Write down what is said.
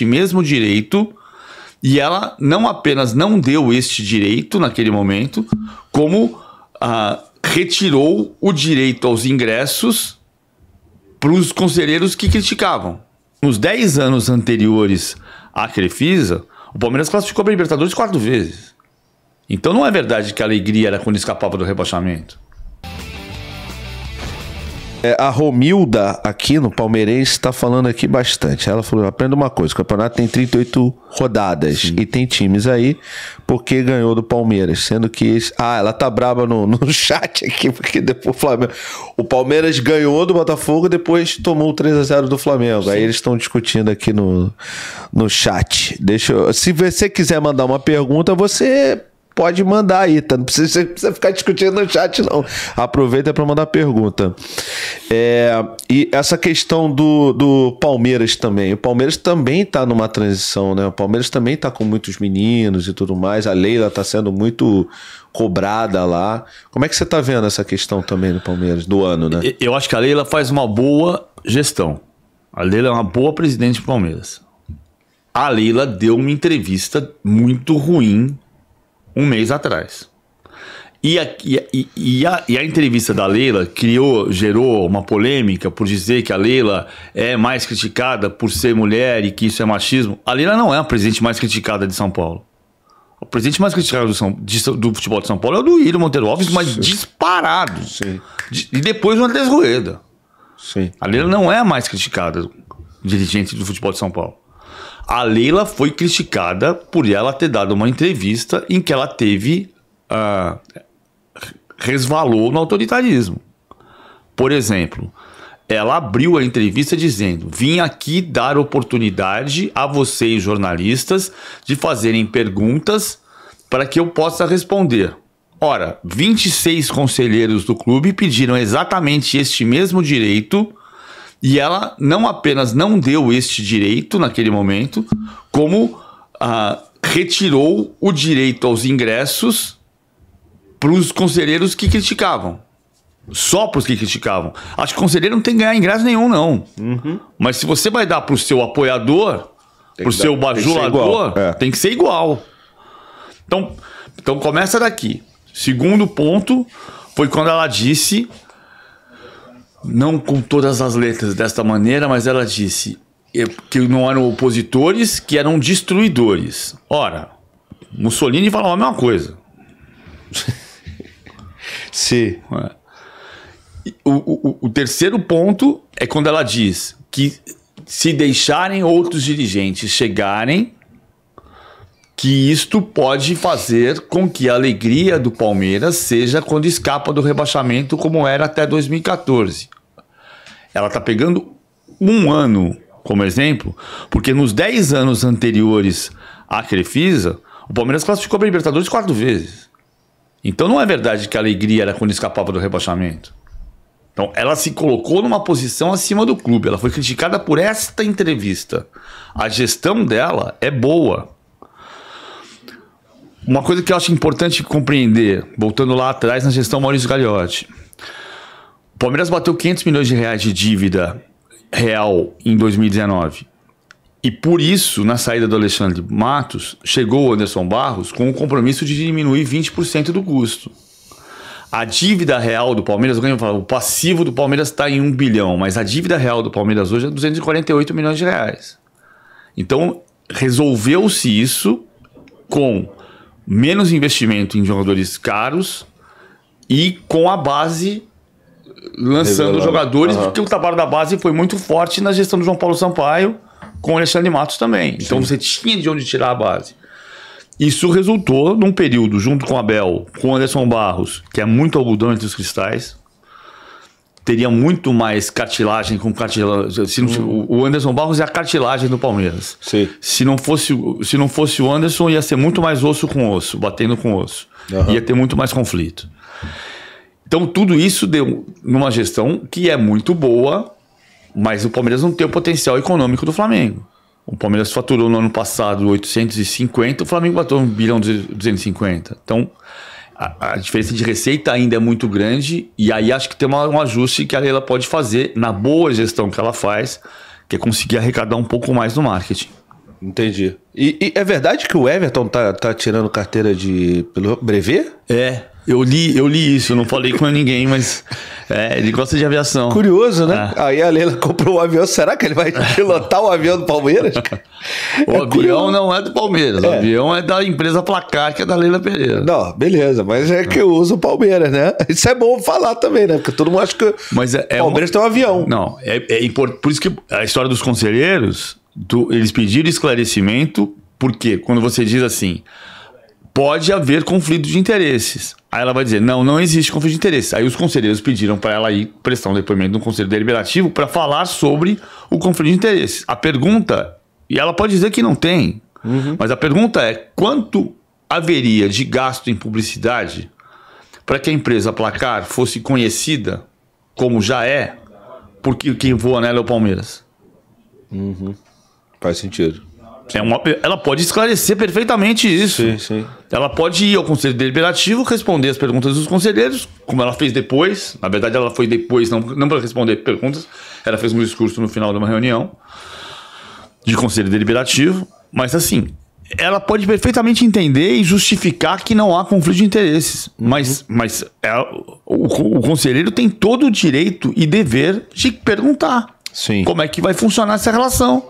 este mesmo direito e ela não apenas não deu este direito naquele momento, como ah, retirou o direito aos ingressos para os conselheiros que criticavam. Nos 10 anos anteriores à Crefisa, o Palmeiras classificou para a Libertadores quatro vezes. Então não é verdade que a alegria era quando escapava do rebaixamento. É, a Romilda aqui no Palmeirense está falando aqui bastante. Ela falou: aprenda uma coisa: o campeonato tem 38 rodadas Sim. e tem times aí porque ganhou do Palmeiras, sendo que ah, ela tá braba no, no chat aqui porque depois o Flamengo, o Palmeiras ganhou do Botafogo, depois tomou o 3 a 0 do Flamengo. Sim. Aí eles estão discutindo aqui no no chat. Deixa, eu, se você quiser mandar uma pergunta, você pode mandar aí, tá? Não precisa, você precisa ficar discutindo no chat, não. Aproveita para mandar pergunta. É, e essa questão do, do Palmeiras também. O Palmeiras também tá numa transição, né? O Palmeiras também tá com muitos meninos e tudo mais. A Leila tá sendo muito cobrada lá. Como é que você tá vendo essa questão também do Palmeiras, do ano, né? Eu acho que a Leila faz uma boa gestão. A Leila é uma boa presidente do Palmeiras. A Leila deu uma entrevista muito ruim um mês atrás. E a, e, e, a, e a, entrevista da Leila criou, gerou uma polêmica por dizer que a Leila é mais criticada por ser mulher e que isso é machismo. A Leila não é a presidente mais criticada de São Paulo. O presidente mais criticado do, São, de, do futebol de São Paulo é o do Írio Monteiro Alves, mas Sim. disparado. Sim. e depois o Andrés Sim. A Leila não é a mais criticada dirigente do futebol de São Paulo a Leila foi criticada por ela ter dado uma entrevista em que ela teve. Uh, ah, resvalou no autoritarismo. Por exemplo, ela abriu a entrevista dizendo: Vim aqui dar oportunidade a vocês, jornalistas, de fazerem perguntas para que eu possa responder. Ora, 26 conselheiros do clube pediram exatamente este mesmo direito e ela não apenas não deu este direito naquele momento, como ah, retirou o direito aos ingressos para os conselheiros que criticavam. Só para os que criticavam. Acho que o conselheiro não tem que ganhar ingresso nenhum, não. Uhum. Mas se você vai dar para o seu apoiador, para o seu bajulador, tem, é. tem que ser igual. Então, então começa daqui. Segundo ponto foi quando ela disse não com todas as letras desta maneira, mas ela disse que não eram opositores, que eram destruidores. Ora, Mussolini falou a mesma coisa. Sim. É? O, o, o terceiro ponto é quando ela diz que se deixarem outros dirigentes chegarem, que isto pode fazer com que a alegria do Palmeiras seja quando escapa do rebaixamento, como era até 2014. Ela está pegando um ano como exemplo, porque nos 10 anos anteriores à Crefisa, o Palmeiras classificou para a Libertadores quatro vezes. Então não é verdade que a alegria era quando escapava do rebaixamento. Então ela se colocou numa posição acima do clube. Ela foi criticada por esta entrevista. A gestão dela é boa uma coisa que eu acho importante compreender, voltando lá atrás na gestão Maurício Gagliotti. O Palmeiras bateu 500 milhões de reais de dívida real em 2019. E por isso, na saída do Alexandre Matos, chegou o Anderson Barros com o compromisso de diminuir 20% do custo. A dívida real do Palmeiras, o passivo do Palmeiras está em 1 bilhão, mas a dívida real do Palmeiras hoje é 248 milhões de reais. Então, resolveu-se isso com menos investimento em jogadores caros e com a base lançando Revelado. jogadores, uhum. porque o trabalho da base foi muito forte na gestão do João Paulo Sampaio com o Alexandre Matos também. Então, Sim. Então você tinha de onde tirar a base. Isso resultou num período, junto com Abel, com Anderson Barros, que é muito algodão entre os cristais, teria muito mais cartilagem com cartilagem. Se não, hum. O Anderson Barros é a cartilagem do Palmeiras. Sim. Se não fosse se não fosse o Anderson, ia ser muito mais osso com osso, batendo com osso. Uhum. Ia ter muito mais conflito. Então tudo isso deu numa gestão que é muito boa, mas o Palmeiras não tem o potencial econômico do Flamengo. O Palmeiras faturou no ano passado 850, o Flamengo bateu 1 bilhão 250. Então a, a, diferença de receita ainda é muito grande, e aí acho que tem uma, um ajuste que a Leila pode fazer na boa gestão que ela faz, que é conseguir arrecadar um pouco mais no marketing. Entendi. E, e é verdade que o Everton tá, tá tirando carteira de pelo brevê? É, eu li, eu li isso, não falei com ninguém, mas é, ele gosta de aviação. Curioso, né? É. Aí a Leila comprou um avião. Será que ele vai pilotar o avião do Palmeiras? o é avião curioso. não é do Palmeiras, o é. avião é da empresa Placar, que é da Leila Pereira. Não, beleza, mas é que eu uso o Palmeiras, né? Isso é bom falar também, né? Porque todo mundo acha que mas é, é Palmeiras uma... tem um avião. Não, é, é importante. Por isso que a história dos conselheiros, do, eles pediram esclarecimento, porque quando você diz assim, pode haver conflito de interesses. Aí ela vai dizer: não, não existe conflito de interesse. Aí os conselheiros pediram para ela ir prestar um depoimento no Conselho Deliberativo para falar sobre o conflito de interesse. A pergunta, e ela pode dizer que não tem, uhum. mas a pergunta é: quanto haveria de gasto em publicidade para que a empresa Placar fosse conhecida, como já é, porque quem voa nela é o Palmeiras? Uhum. Faz sentido. É uma, ela pode esclarecer perfeitamente isso. Sim, sim. Ela pode ir ao Conselho Deliberativo, responder as perguntas dos conselheiros, como ela fez depois. Na verdade, ela foi depois, não, não para responder perguntas, ela fez um discurso no final de uma reunião de Conselho Deliberativo. Mas assim, ela pode perfeitamente entender e justificar que não há conflito de interesses. Uhum. Mas, mas ela, é, o, o, conselheiro tem todo o direito e dever de perguntar Sim. como é que vai funcionar essa relação.